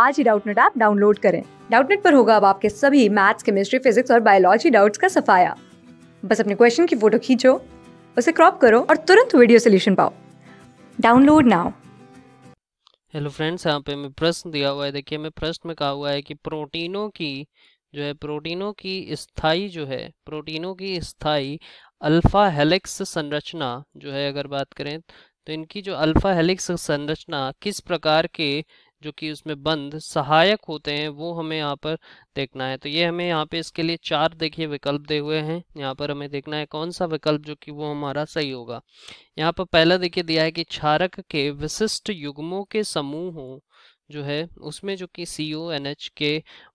आज ही Doubtnut app download करें डाउटनेट पर होगा अब आपके सभी मैथ्स केमिस्ट्री फिजिक्स और बायोलॉजी डाउट्स का सफाया बस अपने क्वेश्चन की फोटो खींचो उसे क्रॉप करो और तुरंत वीडियो सोल्यूशन पाओ डाउनलोड नाउ हेलो फ्रेंड्स यहाँ पे मैं प्रश्न दिया हुआ है देखिए मैं प्रश्न में कहा हुआ है कि प्रोटीनों की जो है प्रोटीनों की स्थाई जो है प्रोटीनों की स्थाई अल्फा हेलिक्स संरचना जो है अगर बात करें तो इनकी जो अल्फा हेलिक्स संरचना किस प्रकार के जो कि उसमें बंद सहायक होते हैं वो हमें यहाँ पर देखना है तो ये हमें यहाँ पे इसके लिए चार देखिए विकल्प दे हुए हैं यहाँ पर हमें देखना है कौन सा विकल्प जो कि वो हमारा सही होगा यहाँ पर पहला देखिए दिया है कि क्षारक के विशिष्ट युग्मों के समूहों जो है उसमें जो कि सी ओ एन एच के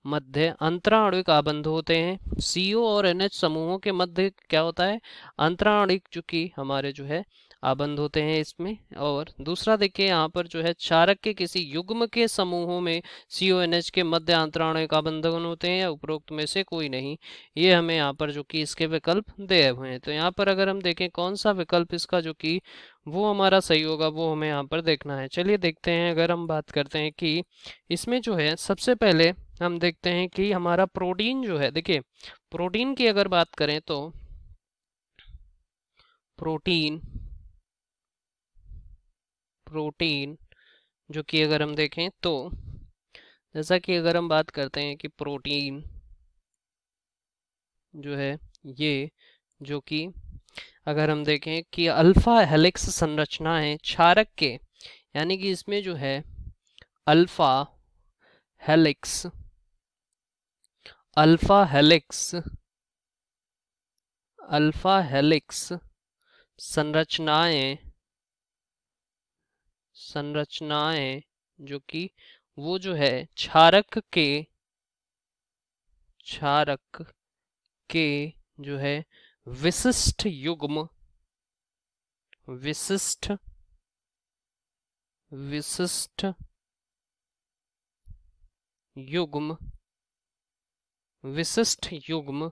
मध्य अंतराणुक आबंध होते हैं सी ओ और एन एच समूहों के मध्य क्या होता है अंतराणुक जो कि हमारे जो है आबंध होते हैं इसमें और दूसरा देखिए यहाँ पर जो है चारक के किसी युग्म के समूहों में सी के मध्य अंतराणु बंधन होते हैं या उपरोक्त में से कोई नहीं ये हमें यहाँ पर जो कि इसके विकल्प दे हुए हैं तो यहाँ पर अगर हम देखें कौन सा विकल्प इसका जो कि वो हमारा सही होगा वो हमें यहाँ पर देखना है चलिए देखते हैं अगर हम बात करते हैं कि इसमें जो है सबसे पहले हम देखते हैं कि हमारा प्रोटीन जो है देखिए प्रोटीन की अगर बात करें तो प्रोटीन प्रोटीन जो कि अगर हम देखें तो जैसा कि अगर हम बात करते हैं कि प्रोटीन जो है ये जो कि अगर हम देखें कि अल्फ़ा हेलिक्स संरचना है क्षारक के यानी कि इसमें जो है alpha helix alpha helix alpha helix संरचनाएं संरचनाएं जो कि वो जो है क्षारक के क्षारक के जो है विशिष्ट युग्म विशिष्ट विशिष्ट युग्म विशिष्ट युग्म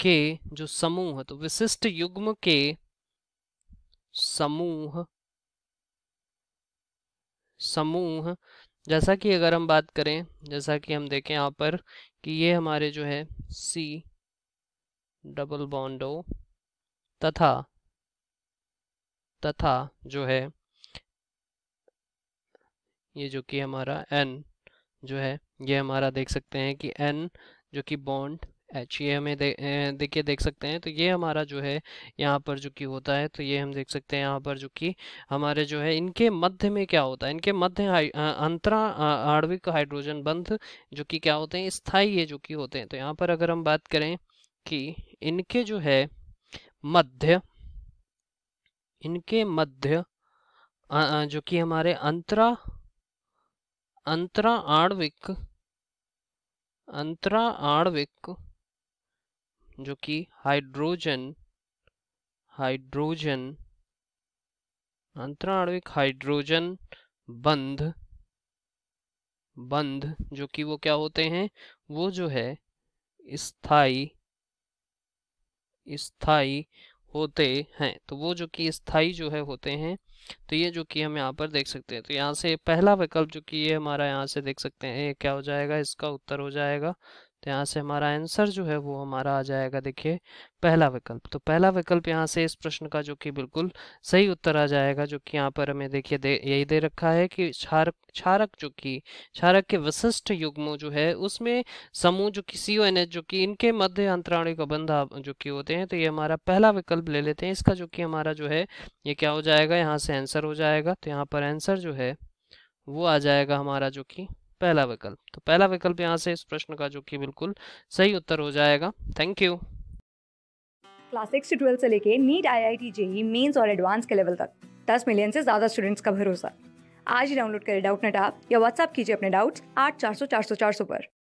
के जो समूह तो विशिष्ट युग्म के समूह समूह जैसा कि अगर हम बात करें जैसा कि हम देखें यहाँ पर कि ये हमारे जो है सी डबल बॉन्डो तथा तथा जो है ये जो कि हमारा एन जो है ये हमारा देख सकते हैं कि एन जो कि बॉन्ड एच ये हमें देखिए देख सकते हैं तो ये हमारा जो है यहाँ पर जो कि होता है तो ये हम देख सकते हैं यहाँ पर जो कि हमारे जो है इनके मध्य में क्या होता है इनके मध्य अंतरा आणविक हाइड्रोजन बंध जो कि क्या होते हैं स्थायी ये जो कि होते हैं तो यहाँ पर अगर हम बात करें कि इनके जो है मध्य इनके मध्य जो कि हमारे अंतरा अंतरा आणविक अंतरा आणविक जो कि हाइड्रोजन हाइड्रोजन अंतराणविक हाइड्रोजन बंध बंध जो कि वो क्या होते हैं वो जो है स्थाई स्थाई होते हैं तो वो जो कि स्थाई जो है होते हैं तो ये जो कि हम यहाँ पर देख सकते हैं तो यहाँ से पहला विकल्प जो कि ये हमारा यहाँ से देख सकते हैं ये क्या हो जाएगा इसका उत्तर हो जाएगा तो यहाँ से हमारा आंसर जो है वो हमारा आ जाएगा देखिए पहला विकल्प तो पहला विकल्प यहाँ से इस प्रश्न का जो कि बिल्कुल सही उत्तर आ जाएगा जो कि यहाँ पर हमें देखिए दे, यही दे रखा है कि क्षारक क्षारक जो कि क्षारक के विशिष्ट युग्मों जो है उसमें समूह जो कि सी जो कि इनके मध्य अंतराणु का बंध जो कि होते हैं तो ये हमारा पहला विकल्प ले लेते हैं इसका जो कि हमारा जो है ये क्या हो जाएगा यहाँ से आंसर हो जाएगा तो यहाँ पर आंसर जो है वो आ जाएगा हमारा जो कि पहला विकल्प तो पहला विकल्प यहाँ से इस प्रश्न का जो कि बिल्कुल सही उत्तर हो जाएगा थैंक यू क्लास सिक्स से ट्वेल्थ से लेके NEET I I T JEE mains और एडवांस के लेवल तक दस मिलियन से ज़्यादा स्टूडेंट्स का भरोसा आज ही डाउनलोड करें डाउट नेट आप या व्हाट्सअप कीजिए अपने डाउट्स आठ चार सौ चार सौ चार सौ पर